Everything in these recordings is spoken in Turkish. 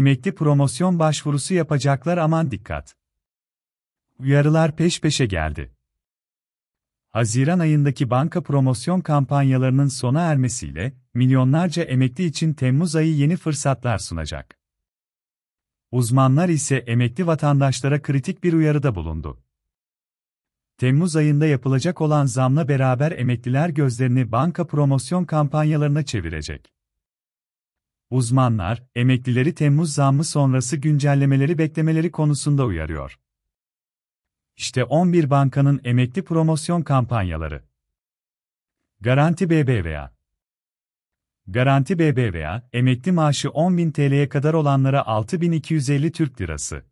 emekli promosyon başvurusu yapacaklar aman dikkat. Uyarılar peş peşe geldi. Haziran ayındaki banka promosyon kampanyalarının sona ermesiyle milyonlarca emekli için Temmuz ayı yeni fırsatlar sunacak. Uzmanlar ise emekli vatandaşlara kritik bir uyarıda bulundu. Temmuz ayında yapılacak olan zamla beraber emekliler gözlerini banka promosyon kampanyalarına çevirecek. Uzmanlar, emeklileri Temmuz zammı sonrası güncellemeleri beklemeleri konusunda uyarıyor. İşte 11 bankanın emekli promosyon kampanyaları. Garanti BBVA Garanti BBVA, emekli maaşı 10.000 TL'ye kadar olanlara 6.250 Türk Lirası.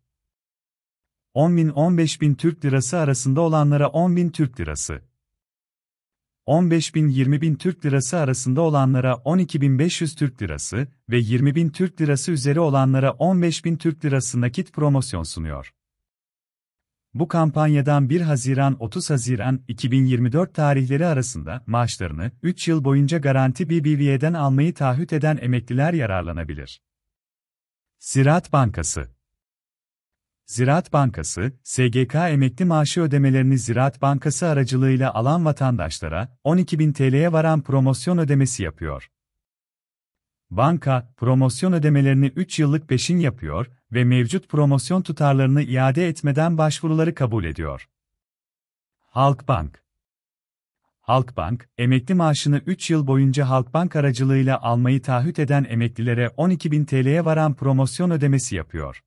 10.000-15.000 Türk Lirası arasında olanlara 10.000 Türk Lirası. 15.000-20.000 Türk Lirası arasında olanlara 12.500 Türk Lirası ve 20.000 Türk Lirası üzeri olanlara 15.000 Türk Lirası nakit promosyon sunuyor. Bu kampanyadan 1 Haziran-30 Haziran 2024 tarihleri arasında maaşlarını 3 yıl boyunca garanti BBVA'den almayı taahhüt eden emekliler yararlanabilir. Sirat Bankası Ziraat Bankası, SGK emekli maaşı ödemelerini Ziraat Bankası aracılığıyla alan vatandaşlara 12.000 TL'ye varan promosyon ödemesi yapıyor. Banka, promosyon ödemelerini 3 yıllık peşin yapıyor ve mevcut promosyon tutarlarını iade etmeden başvuruları kabul ediyor. Halkbank Halkbank, emekli maaşını 3 yıl boyunca Halkbank aracılığıyla almayı taahhüt eden emeklilere 12.000 TL'ye varan promosyon ödemesi yapıyor.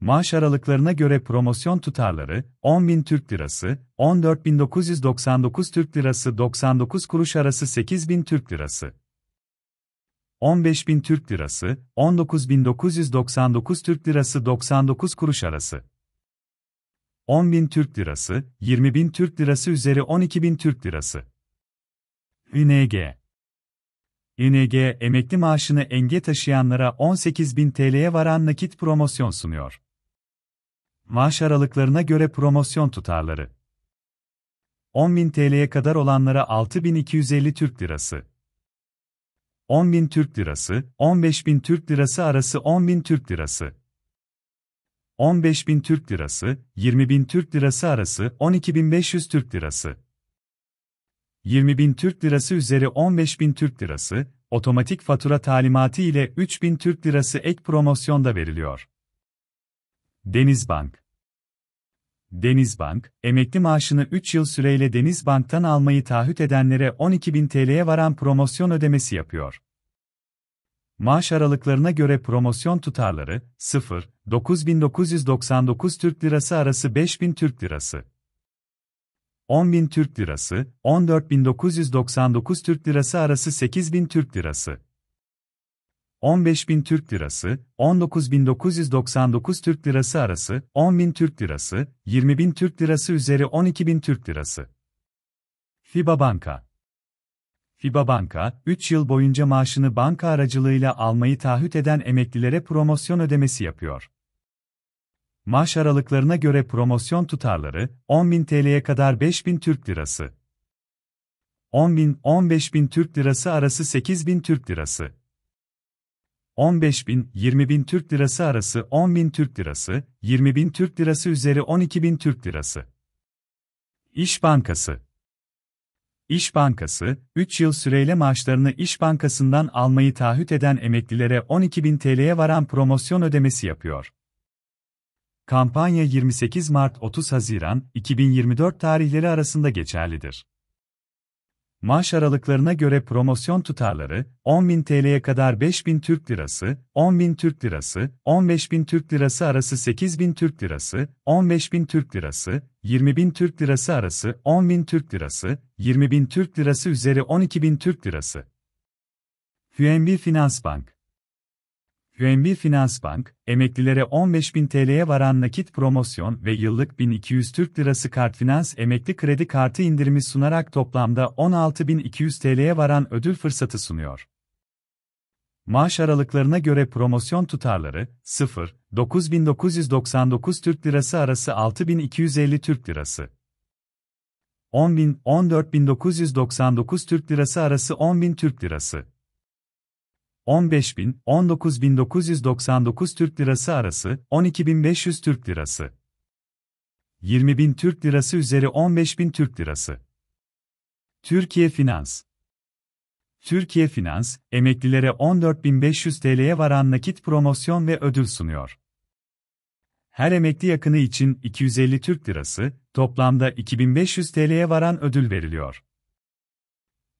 Maaş aralıklarına göre promosyon tutarları 10.000 Türk Lirası, 14.999 Türk Lirası 99 kuruş arası 8.000 Türk Lirası. 15.000 Türk Lirası, 19.999 Türk Lirası 99 kuruş arası. 10.000 Türk Lirası, 20.000 Türk Lirası üzeri 12.000 Türk Lirası. ING ING, emekli maaşını enge taşıyanlara 18.000 TL'ye varan nakit promosyon sunuyor. Maaş aralıklarına göre promosyon tutarları. 10.000 TL'ye kadar olanlara 6.250 Türk Lirası. 10.000 Türk Lirası, 15.000 Türk Lirası arası 10.000 Türk Lirası. 15.000 Türk Lirası, 20.000 Türk Lirası arası 12.500 Türk Lirası. 20.000 Türk Lirası üzeri 15.000 Türk Lirası, otomatik fatura talimatı ile 3.000 Türk Lirası ek promosyonda veriliyor. Denizbank Denizbank, emekli maaşını 3 yıl süreyle Denizbank'tan almayı taahhüt edenlere 12.000 TL'ye varan promosyon ödemesi yapıyor. Maaş aralıklarına göre promosyon tutarları 0, 9.999 Türk Lirası arası 5.000 Türk Lirası. 10.000 Türk Lirası, 14.999 Türk Lirası arası 8.000 Türk Lirası. 15.000 Türk Lirası, 19.999 Türk Lirası arası, 10.000 Türk Lirası, 20.000 Türk Lirası üzeri 12.000 Türk Lirası. FIBA Banka FIBA Banka, 3 yıl boyunca maaşını banka aracılığıyla almayı taahhüt eden emeklilere promosyon ödemesi yapıyor. Maaş aralıklarına göre promosyon tutarları 10.000 TL'ye kadar 5.000 Türk Lirası. 10.000-15.000 Türk Lirası arası 8.000 Türk Lirası. 15 bin, 20 bin Türk lirası arası 10 bin Türk lirası, 20 bin Türk lirası üzeri 12 bin Türk lirası. İş Bankası İş Bankası, 3 yıl süreyle maaşlarını İş Bankası'ndan almayı taahhüt eden emeklilere 12 bin TL'ye varan promosyon ödemesi yapıyor. Kampanya 28 Mart-30 Haziran 2024 tarihleri arasında geçerlidir. Maaş aralıklarına göre promosyon tutarları 10.000 TL'ye kadar 5.000 Türk Lirası, 10.000 Türk Lirası, 15.000 Türk Lirası arası 8.000 Türk Lirası, 15.000 Türk Lirası, 20.000 Türk Lirası arası 10.000 Türk Lirası, 20.000 Türk Lirası üzeri 12.000 Türk Lirası. QNB Finans Bank UMB Finans Bank, emeklilere 15.000 TL'ye varan nakit promosyon ve yıllık 1200 Türk Lirası Kart Finans emekli kredi kartı indirimi sunarak toplamda 16.200 TL'ye varan ödül fırsatı sunuyor. Maaş aralıklarına göre promosyon tutarları 0, 9999 Türk Lirası arası 6250 Türk Lirası. 10.000, 14.999 Türk Lirası arası 10.000 Türk Lirası. 15.000-19.999 Türk Lirası arası, 12.500 Türk Lirası. 20.000 Türk Lirası üzeri 15.000 Türk Lirası. Türkiye Finans Türkiye Finans, emeklilere 14.500 TL'ye varan nakit promosyon ve ödül sunuyor. Her emekli yakını için 250 Türk Lirası, toplamda 2500 TL'ye varan ödül veriliyor.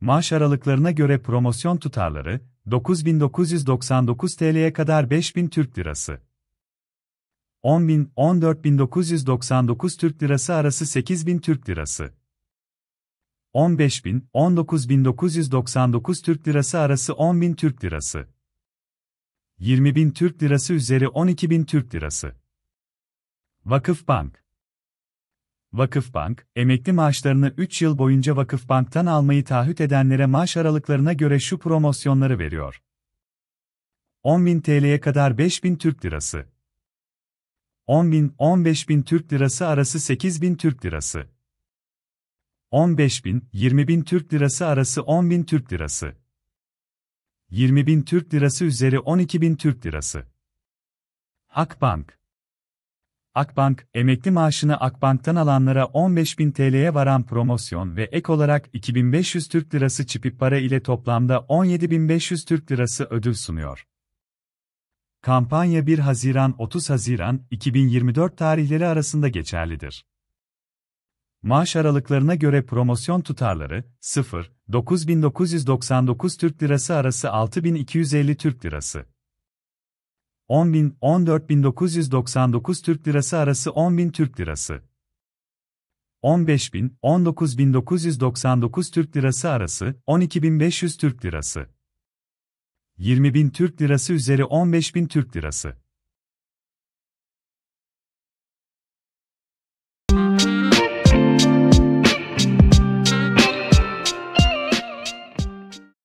Maaş aralıklarına göre promosyon tutarları, 9999 TL'ye kadar 5000 Türk Lirası. 10.000, 14.999 Türk Lirası arası 8.000 Türk Lirası. 15.000, 19.999 Türk Lirası arası 10.000 Türk Lirası. 20.000 Türk Lirası üzeri 12.000 Türk Lirası. Vakıf Bank Vakıfbank, emekli maaşlarını 3 yıl boyunca Vakıfbank'tan almayı taahhüt edenlere maaş aralıklarına göre şu promosyonları veriyor. 10.000 TL'ye kadar 5.000 Türk Lirası. 10.000, 15.000 Türk Lirası arası 8.000 Türk Lirası. 15.000, 20.000 Türk Lirası arası 10.000 Türk Lirası. 20.000 Türk Lirası üzeri 12.000 Türk Lirası. Akbank Akbank, emekli maaşını Akbank'tan alanlara 15.000 TL'ye varan promosyon ve ek olarak 2500 Türk Lirası çipip para ile toplamda 17.500 Türk Lirası ödül sunuyor. Kampanya 1 Haziran-30 Haziran 2024 tarihleri arasında geçerlidir. Maaş aralıklarına göre promosyon tutarları 0, 9999 Türk Lirası arası 6250 Türk Lirası. 10.000-14.999 Türk Lirası arası 10.000 Türk Lirası. 15.000-19.999 Türk Lirası arası 12.500 Türk Lirası. 20.000 Türk Lirası üzeri 15.000 Türk Lirası.